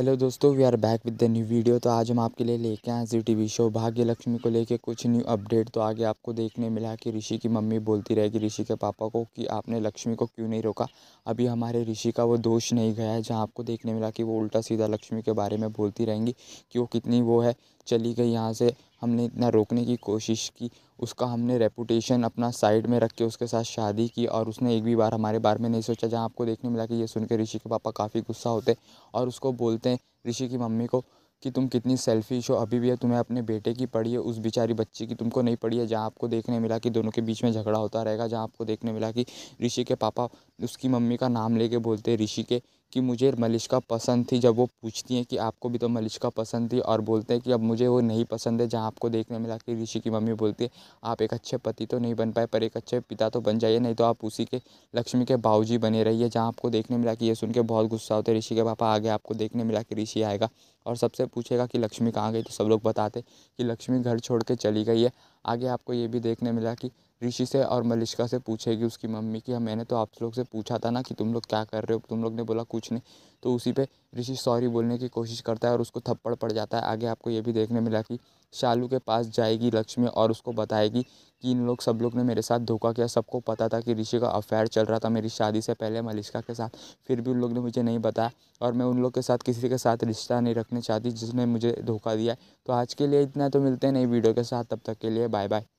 Hello दोस्तों we are back with the new video तो आज हम आपके लिए लेके आए जी वी शो भाग्य लक्ष्मी को लेके कुछ न्यू अपडेट तो आगे आपको देखने मिला कि ऋषि की मम्मी बोलती रहेगी ऋषि के पापा को कि आपने लक्ष्मी को क्यों नहीं रोका अभी हमारे ऋषि का वो दोष नहीं गया है जहाँ आपको देखने मिला कि वो उल्टा सीधा लक्ष्मी के बारे में बोलती रहेंगी कि वो कितनी वो है चली गई यहाँ से हमने इतना रोकने की कोशिश की उसका हमने रेपुटेशन अपना साइड में रख के उसके साथ शादी की और उसने एक भी बार हमारे बारे में नहीं सोचा जहाँ आपको देखने मिला कि ये सुन के ऋषि के पापा काफ़ी गुस्सा होते और उसको बोलते हैं ऋषि की मम्मी को कि तुम कितनी सेल्फिश हो अभी भी तुम्हें अपने बेटे की पड़ी है उस बेचारी बच्ची की तुमको नहीं पड़ी है जहाँ आपको देखने मिला कि दोनों के बीच में झगड़ा होता रहेगा जहाँ आपको देखने मिला कि ऋषि के पापा उसकी मम्मी का नाम लेके बोलते हैं ऋषि के कि मुझे मलिश्का पसंद थी जब वो पूछती हैं कि आपको भी तो मलिश्का पसंद थी और बोलते हैं कि अब मुझे वो नहीं पसंद है जहाँ आपको देखने मिला कि ऋषि की मम्मी बोलती है आप एक अच्छे पति तो नहीं बन पाए पर एक अच्छे पिता तो बन जाइए नहीं तो आप उसी के लक्ष्मी के बाऊजी बने रहिए जहाँ आपको देखने मिला कि ये सुन के बहुत गुस्सा होता है ऋषि के पापा आगे आपको देखने मिला कि ऋषि आएगा और सबसे पूछेगा कि लक्ष्मी कहाँ गई तो सब लोग बताते कि लक्ष्मी घर छोड़ के चली गई है आगे आपको ये भी देखने मिला कि ऋषि से और मलिश्का से पूछेगी उसकी मम्मी कि हाँ, मैंने तो आप लोग से पूछा था ना कि तुम लोग क्या कर रहे हो तुम लोग ने बोला कुछ नहीं तो उसी पे ऋषि सॉरी बोलने की कोशिश करता है और उसको थप्पड़ पड़ जाता है आगे आपको ये भी देखने मिला कि शालू के पास जाएगी लक्ष्मी और उसको बताएगी कि इन लोग सब लोग ने मेरे साथ धोखा किया सबको पता था कि ऋषि का अफेयर चल रहा था मेरी शादी से पहले मलिश्का के साथ फिर भी उन लोग ने मुझे नहीं बताया और मैं उन लोग के साथ किसी के साथ रिश्ता नहीं रखने चाहती जिसने मुझे धोखा दिया तो आज के लिए इतना तो मिलते हैं नई वीडियो के साथ तब तक के लिए Bye bye.